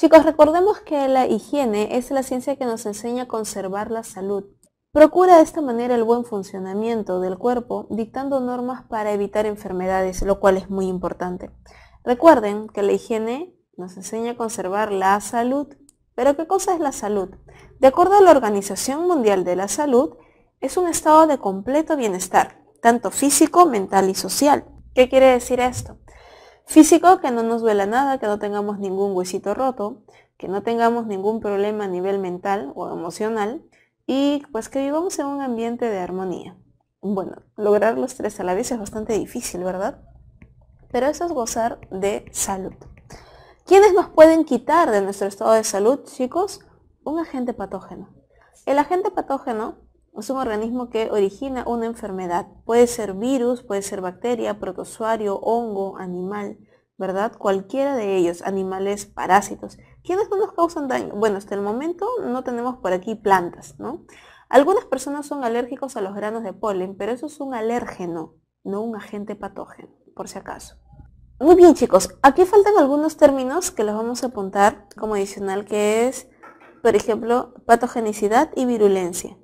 Chicos, recordemos que la higiene es la ciencia que nos enseña a conservar la salud. Procura de esta manera el buen funcionamiento del cuerpo, dictando normas para evitar enfermedades, lo cual es muy importante. Recuerden que la higiene nos enseña a conservar la salud. ¿Pero qué cosa es la salud? De acuerdo a la Organización Mundial de la Salud, es un estado de completo bienestar, tanto físico, mental y social. ¿Qué quiere decir esto? Físico, que no nos duela nada, que no tengamos ningún huesito roto, que no tengamos ningún problema a nivel mental o emocional y pues que vivamos en un ambiente de armonía. Bueno, lograr los tres a la vez es bastante difícil, ¿verdad? Pero eso es gozar de salud. ¿Quiénes nos pueden quitar de nuestro estado de salud, chicos? Un agente patógeno. El agente patógeno es un organismo que origina una enfermedad. Puede ser virus, puede ser bacteria, protozoario, hongo, animal, ¿verdad? Cualquiera de ellos, animales, parásitos. ¿Quiénes no nos causan daño? Bueno, hasta el momento no tenemos por aquí plantas, ¿no? Algunas personas son alérgicos a los granos de polen, pero eso es un alérgeno, no un agente patógeno, por si acaso. Muy bien chicos, aquí faltan algunos términos que los vamos a apuntar como adicional que es, por ejemplo, patogenicidad y virulencia.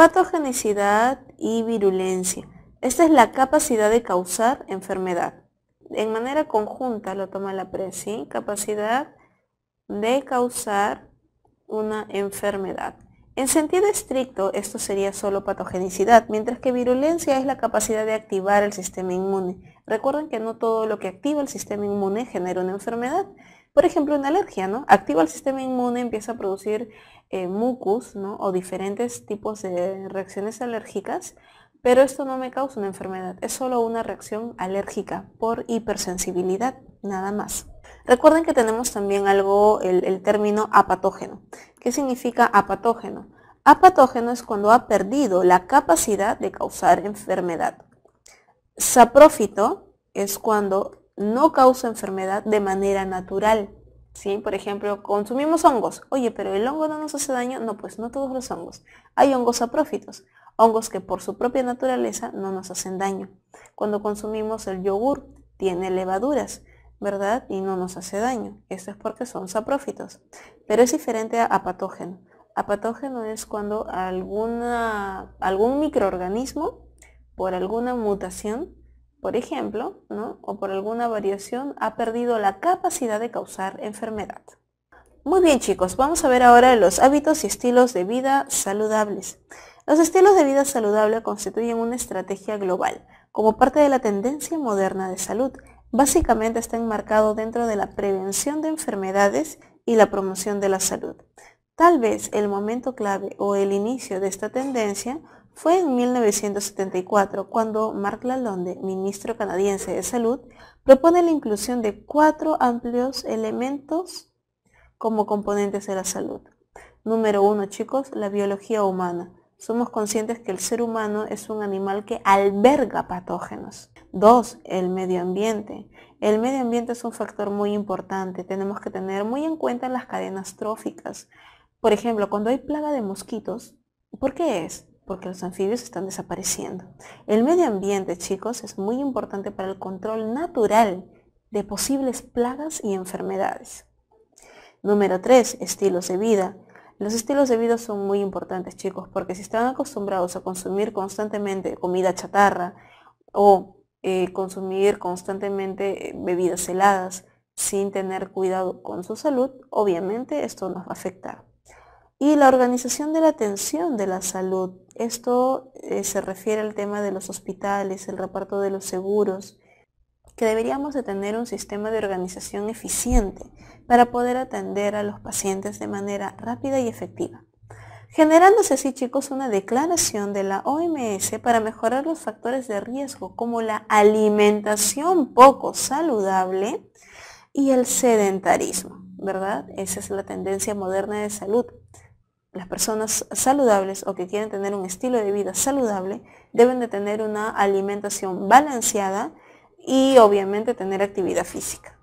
Patogenicidad y virulencia. Esta es la capacidad de causar enfermedad. En manera conjunta lo toma la pre, Capacidad de causar una enfermedad. En sentido estricto, esto sería solo patogenicidad, mientras que virulencia es la capacidad de activar el sistema inmune. Recuerden que no todo lo que activa el sistema inmune genera una enfermedad. Por ejemplo, una alergia, ¿no? Activa el sistema inmune, empieza a producir eh, mucus ¿no? o diferentes tipos de reacciones alérgicas, pero esto no me causa una enfermedad, es solo una reacción alérgica por hipersensibilidad, nada más. Recuerden que tenemos también algo, el, el término apatógeno. ¿Qué significa apatógeno? Apatógeno es cuando ha perdido la capacidad de causar enfermedad. Saprófito es cuando no causa enfermedad de manera natural. ¿sí? Por ejemplo, consumimos hongos. Oye, pero el hongo no nos hace daño. No, pues no todos los hongos. Hay hongos saprófitos, hongos que por su propia naturaleza no nos hacen daño. Cuando consumimos el yogur, tiene levaduras, ¿verdad? Y no nos hace daño. Esto es porque son saprófitos. Pero es diferente a patógeno. A patógeno es cuando alguna, algún microorganismo, por alguna mutación, por ejemplo, o por alguna variación, ha perdido la capacidad de causar enfermedad. Muy bien chicos, vamos a ver ahora los hábitos y estilos de vida saludables. Los estilos de vida saludable constituyen una estrategia global, como parte de la tendencia moderna de salud. Básicamente está enmarcado dentro de la prevención de enfermedades y la promoción de la salud. Tal vez el momento clave o el inicio de esta tendencia fue en 1974 cuando Mark Lalonde, ministro canadiense de Salud, propone la inclusión de cuatro amplios elementos como componentes de la salud. Número uno, chicos, la biología humana. Somos conscientes que el ser humano es un animal que alberga patógenos. Dos, el medio ambiente. El medio ambiente es un factor muy importante. Tenemos que tener muy en cuenta las cadenas tróficas. Por ejemplo, cuando hay plaga de mosquitos, ¿por qué es? porque los anfibios están desapareciendo. El medio ambiente, chicos, es muy importante para el control natural de posibles plagas y enfermedades. Número 3. Estilos de vida. Los estilos de vida son muy importantes, chicos, porque si están acostumbrados a consumir constantemente comida chatarra o eh, consumir constantemente eh, bebidas heladas sin tener cuidado con su salud, obviamente esto nos va a afectar. Y la organización de la atención de la salud. Esto eh, se refiere al tema de los hospitales, el reparto de los seguros, que deberíamos de tener un sistema de organización eficiente para poder atender a los pacientes de manera rápida y efectiva. Generándose así, chicos, una declaración de la OMS para mejorar los factores de riesgo como la alimentación poco saludable y el sedentarismo, ¿verdad? Esa es la tendencia moderna de salud las personas saludables o que quieren tener un estilo de vida saludable deben de tener una alimentación balanceada y obviamente tener actividad física.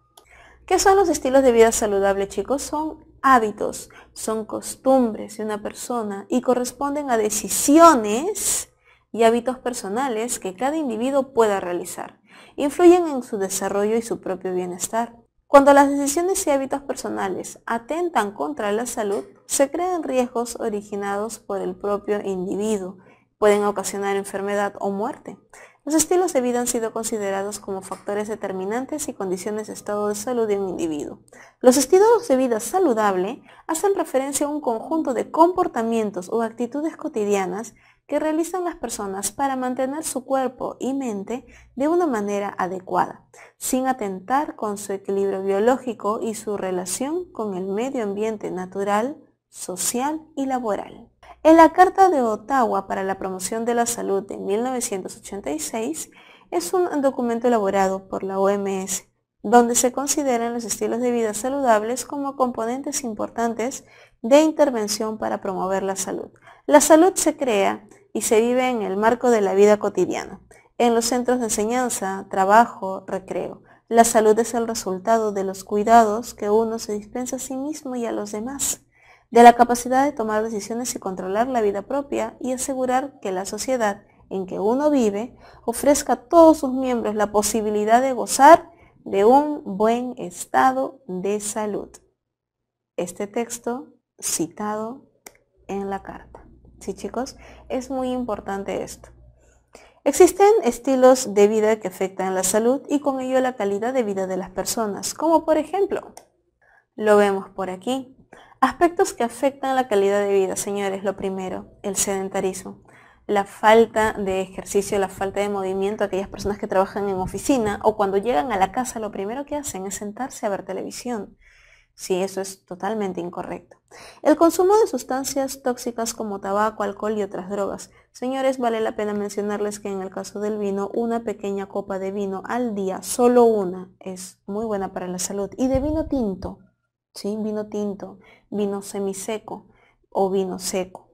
¿Qué son los estilos de vida saludable, chicos? Son hábitos, son costumbres de una persona y corresponden a decisiones y hábitos personales que cada individuo pueda realizar. Influyen en su desarrollo y su propio bienestar. Cuando las decisiones y hábitos personales atentan contra la salud, se crean riesgos originados por el propio individuo. Pueden ocasionar enfermedad o muerte. Los estilos de vida han sido considerados como factores determinantes y condiciones de estado de salud de un individuo. Los estilos de vida saludable hacen referencia a un conjunto de comportamientos o actitudes cotidianas que realizan las personas para mantener su cuerpo y mente de una manera adecuada, sin atentar con su equilibrio biológico y su relación con el medio ambiente natural, social y laboral. En la Carta de Ottawa para la Promoción de la Salud de 1986 es un documento elaborado por la OMS donde se consideran los estilos de vida saludables como componentes importantes de intervención para promover la salud, la salud se crea y se vive en el marco de la vida cotidiana, en los centros de enseñanza, trabajo, recreo. La salud es el resultado de los cuidados que uno se dispensa a sí mismo y a los demás, de la capacidad de tomar decisiones y controlar la vida propia y asegurar que la sociedad en que uno vive ofrezca a todos sus miembros la posibilidad de gozar de un buen estado de salud. Este texto citado en la carta. Sí, chicos, es muy importante esto. Existen estilos de vida que afectan la salud y con ello la calidad de vida de las personas, como por ejemplo, lo vemos por aquí, aspectos que afectan la calidad de vida, señores, lo primero, el sedentarismo, la falta de ejercicio, la falta de movimiento, aquellas personas que trabajan en oficina o cuando llegan a la casa lo primero que hacen es sentarse a ver televisión. Sí, eso es totalmente incorrecto. El consumo de sustancias tóxicas como tabaco, alcohol y otras drogas. Señores, vale la pena mencionarles que en el caso del vino, una pequeña copa de vino al día, solo una, es muy buena para la salud. Y de vino tinto, ¿sí? Vino tinto, vino semiseco o vino seco.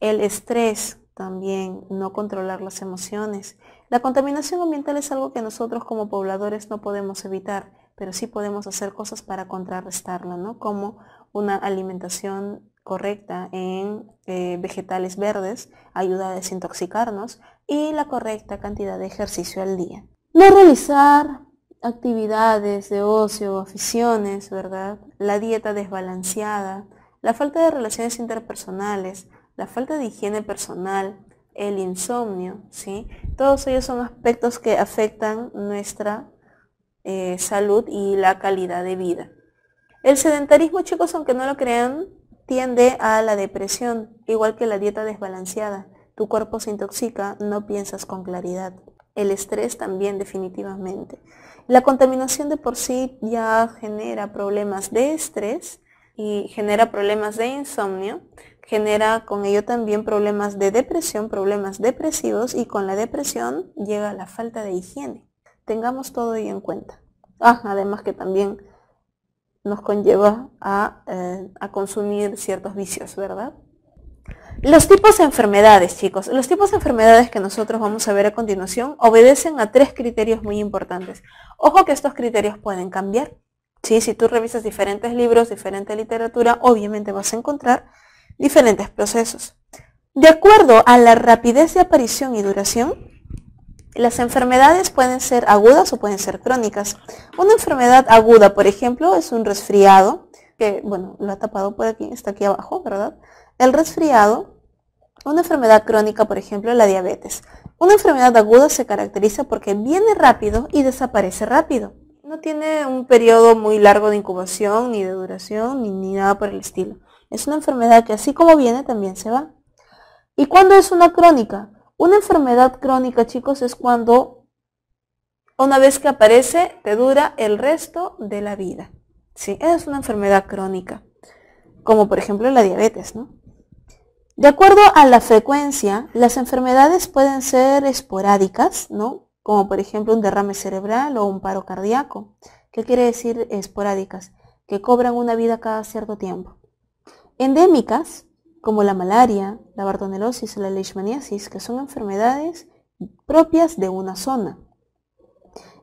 El estrés también, no controlar las emociones. La contaminación ambiental es algo que nosotros como pobladores no podemos evitar pero sí podemos hacer cosas para contrarrestarlo, ¿no? Como una alimentación correcta en eh, vegetales verdes ayuda a desintoxicarnos y la correcta cantidad de ejercicio al día. No realizar actividades de ocio, aficiones, ¿verdad? La dieta desbalanceada, la falta de relaciones interpersonales, la falta de higiene personal, el insomnio, ¿sí? Todos ellos son aspectos que afectan nuestra eh, salud y la calidad de vida. El sedentarismo, chicos, aunque no lo crean, tiende a la depresión, igual que la dieta desbalanceada. Tu cuerpo se intoxica, no piensas con claridad. El estrés también, definitivamente. La contaminación de por sí ya genera problemas de estrés y genera problemas de insomnio, genera con ello también problemas de depresión, problemas depresivos y con la depresión llega la falta de higiene. Tengamos todo ello en cuenta. Ah, además que también nos conlleva a, eh, a consumir ciertos vicios, ¿verdad? Los tipos de enfermedades, chicos. Los tipos de enfermedades que nosotros vamos a ver a continuación obedecen a tres criterios muy importantes. Ojo que estos criterios pueden cambiar. ¿sí? Si tú revisas diferentes libros, diferente literatura, obviamente vas a encontrar diferentes procesos. De acuerdo a la rapidez de aparición y duración, las enfermedades pueden ser agudas o pueden ser crónicas. Una enfermedad aguda, por ejemplo, es un resfriado, que, bueno, lo ha tapado por aquí, está aquí abajo, ¿verdad? El resfriado, una enfermedad crónica, por ejemplo, la diabetes. Una enfermedad aguda se caracteriza porque viene rápido y desaparece rápido. No tiene un periodo muy largo de incubación, ni de duración, ni nada por el estilo. Es una enfermedad que así como viene, también se va. ¿Y cuándo es una crónica? Una enfermedad crónica, chicos, es cuando una vez que aparece, te dura el resto de la vida. Sí, es una enfermedad crónica, como por ejemplo la diabetes, ¿no? De acuerdo a la frecuencia, las enfermedades pueden ser esporádicas, ¿no? Como por ejemplo un derrame cerebral o un paro cardíaco. ¿Qué quiere decir esporádicas? Que cobran una vida cada cierto tiempo. Endémicas como la malaria, la bartonelosis o la leishmaniasis, que son enfermedades propias de una zona.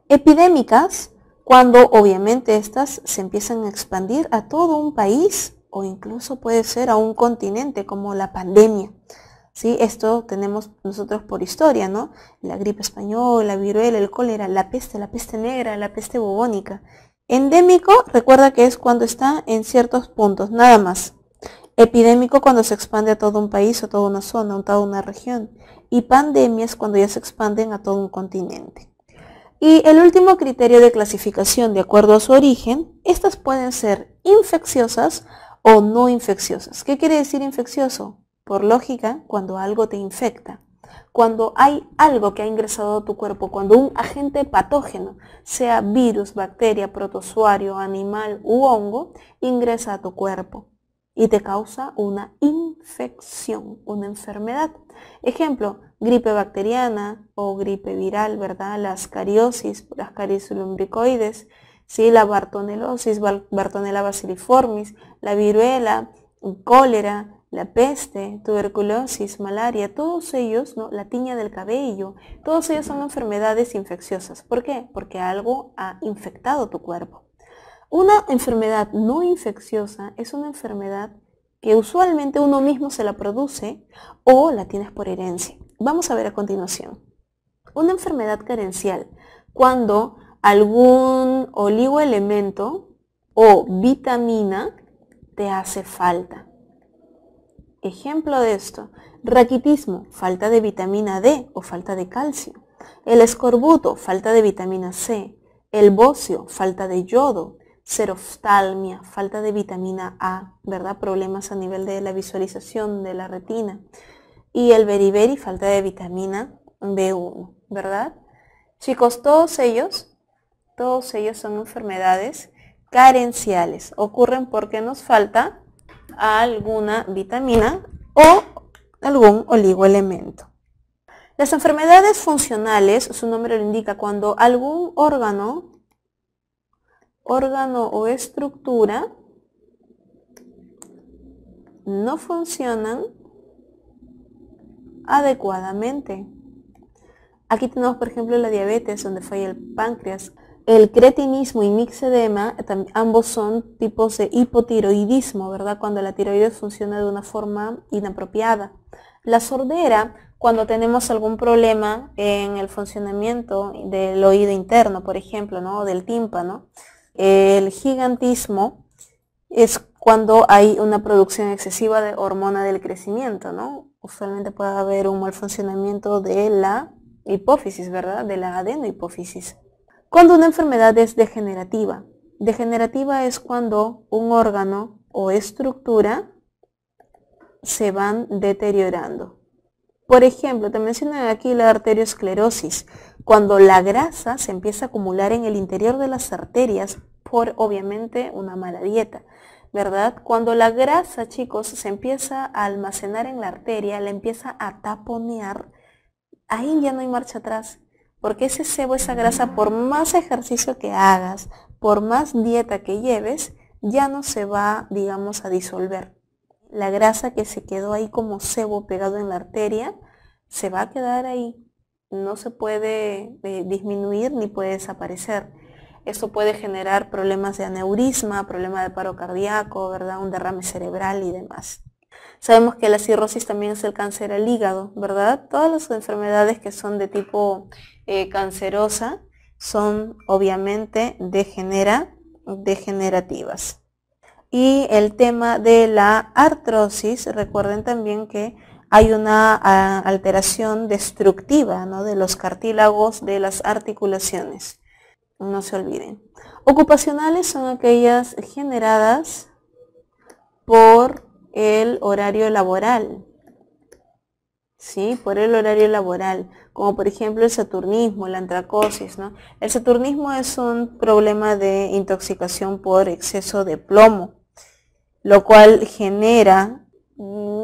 Epidémicas, cuando obviamente estas se empiezan a expandir a todo un país o incluso puede ser a un continente como la pandemia. ¿Sí? Esto tenemos nosotros por historia, ¿no? La gripe española, la viruela, el cólera, la peste, la peste negra, la peste bubónica. Endémico, recuerda que es cuando está en ciertos puntos, nada más. Epidémico cuando se expande a todo un país a toda una zona a toda una región. Y pandemias cuando ya se expanden a todo un continente. Y el último criterio de clasificación de acuerdo a su origen, estas pueden ser infecciosas o no infecciosas. ¿Qué quiere decir infeccioso? Por lógica, cuando algo te infecta, cuando hay algo que ha ingresado a tu cuerpo, cuando un agente patógeno, sea virus, bacteria, protozoario, animal u hongo, ingresa a tu cuerpo y te causa una infección, una enfermedad. Ejemplo, gripe bacteriana o gripe viral, ¿verdad? La cariosis, las caries lumbricoides, ¿sí? la bartonelosis, bartonella basiliformis, la viruela, cólera, la peste, tuberculosis, malaria, todos ellos, ¿no? la tiña del cabello, todos ellos son enfermedades infecciosas. ¿Por qué? Porque algo ha infectado tu cuerpo. Una enfermedad no infecciosa es una enfermedad que usualmente uno mismo se la produce o la tienes por herencia. Vamos a ver a continuación. Una enfermedad carencial, cuando algún oligoelemento o vitamina te hace falta. Ejemplo de esto, raquitismo, falta de vitamina D o falta de calcio. El escorbuto, falta de vitamina C. El bocio, falta de yodo seroftalmia, falta de vitamina A, ¿verdad? Problemas a nivel de la visualización de la retina. Y el beriberi, falta de vitamina B1, ¿verdad? Chicos, todos ellos, todos ellos son enfermedades carenciales. Ocurren porque nos falta alguna vitamina o algún oligoelemento. Las enfermedades funcionales, su nombre lo indica, cuando algún órgano órgano o estructura no funcionan adecuadamente. Aquí tenemos por ejemplo la diabetes donde falla el páncreas. El cretinismo y mixedema, ambos son tipos de hipotiroidismo, ¿verdad? Cuando la tiroides funciona de una forma inapropiada. La sordera, cuando tenemos algún problema en el funcionamiento del oído interno, por ejemplo, ¿no? O del tímpano. El gigantismo es cuando hay una producción excesiva de hormona del crecimiento, ¿no? Usualmente puede haber un mal funcionamiento de la hipófisis, ¿verdad? De la adenohipófisis. Cuando una enfermedad es degenerativa. Degenerativa es cuando un órgano o estructura se van deteriorando. Por ejemplo, te mencionan aquí la arteriosclerosis. Cuando la grasa se empieza a acumular en el interior de las arterias por obviamente una mala dieta, ¿verdad? Cuando la grasa, chicos, se empieza a almacenar en la arteria, la empieza a taponear, ahí ya no hay marcha atrás, porque ese sebo, esa grasa, por más ejercicio que hagas, por más dieta que lleves, ya no se va, digamos, a disolver. La grasa que se quedó ahí como sebo pegado en la arteria, se va a quedar ahí no se puede eh, disminuir ni puede desaparecer. Eso puede generar problemas de aneurisma, problema de paro cardíaco, ¿verdad? un derrame cerebral y demás. Sabemos que la cirrosis también es el cáncer al hígado, ¿verdad? Todas las enfermedades que son de tipo eh, cancerosa son obviamente degenerativas. Y el tema de la artrosis, recuerden también que hay una ah, alteración destructiva de los cartílagos de las articulaciones. No se olviden. Ocupacionales son aquellas generadas por el horario laboral. ¿Sí? Por el horario laboral, como por ejemplo el saturnismo, la antracosis, El saturnismo es un problema de intoxicación por exceso de plomo, lo cual genera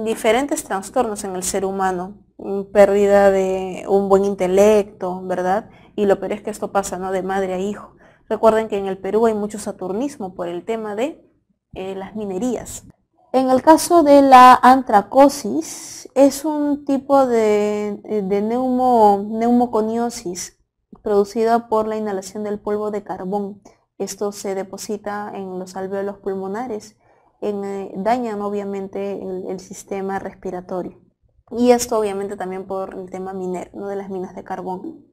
diferentes trastornos en el ser humano, mm, pérdida de un buen intelecto, ¿verdad? Y lo peor es que esto pasa, ¿no? De madre a hijo. Recuerden que en el Perú hay mucho saturnismo por el tema de eh, las minerías. En el caso de la antracosis, es un tipo de, eh, neumoconiosis producida por la inhalación del polvo de carbón. Esto se deposita en los alveolos pulmonares eh, dañan obviamente el, sistema respiratorio. Y esto obviamente también por el tema minero, ¿no? de las minas de carbón.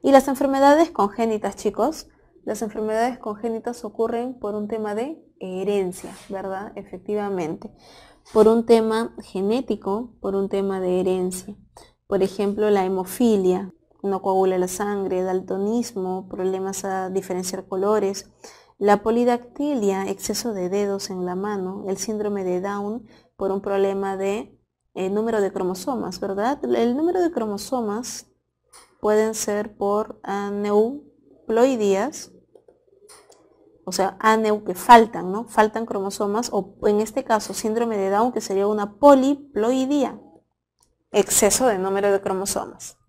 Y las enfermedades congénitas, chicos, las enfermedades congénitas ocurren por un tema de herencia, ¿verdad? Efectivamente. Por un tema genético, por un tema de herencia. Por ejemplo, la hemofilia, no coagula la sangre, daltonismo, problemas a diferenciar colores, la polidactilia, exceso de dedos en la mano, el síndrome de Down por un problema de eh, número de cromosomas, ¿verdad? El número de cromosomas pueden ser por aneuploidías, o sea, aneu que faltan, ¿no? Faltan cromosomas, o en este caso síndrome de Down, que sería una poliploidía, exceso de número de cromosomas.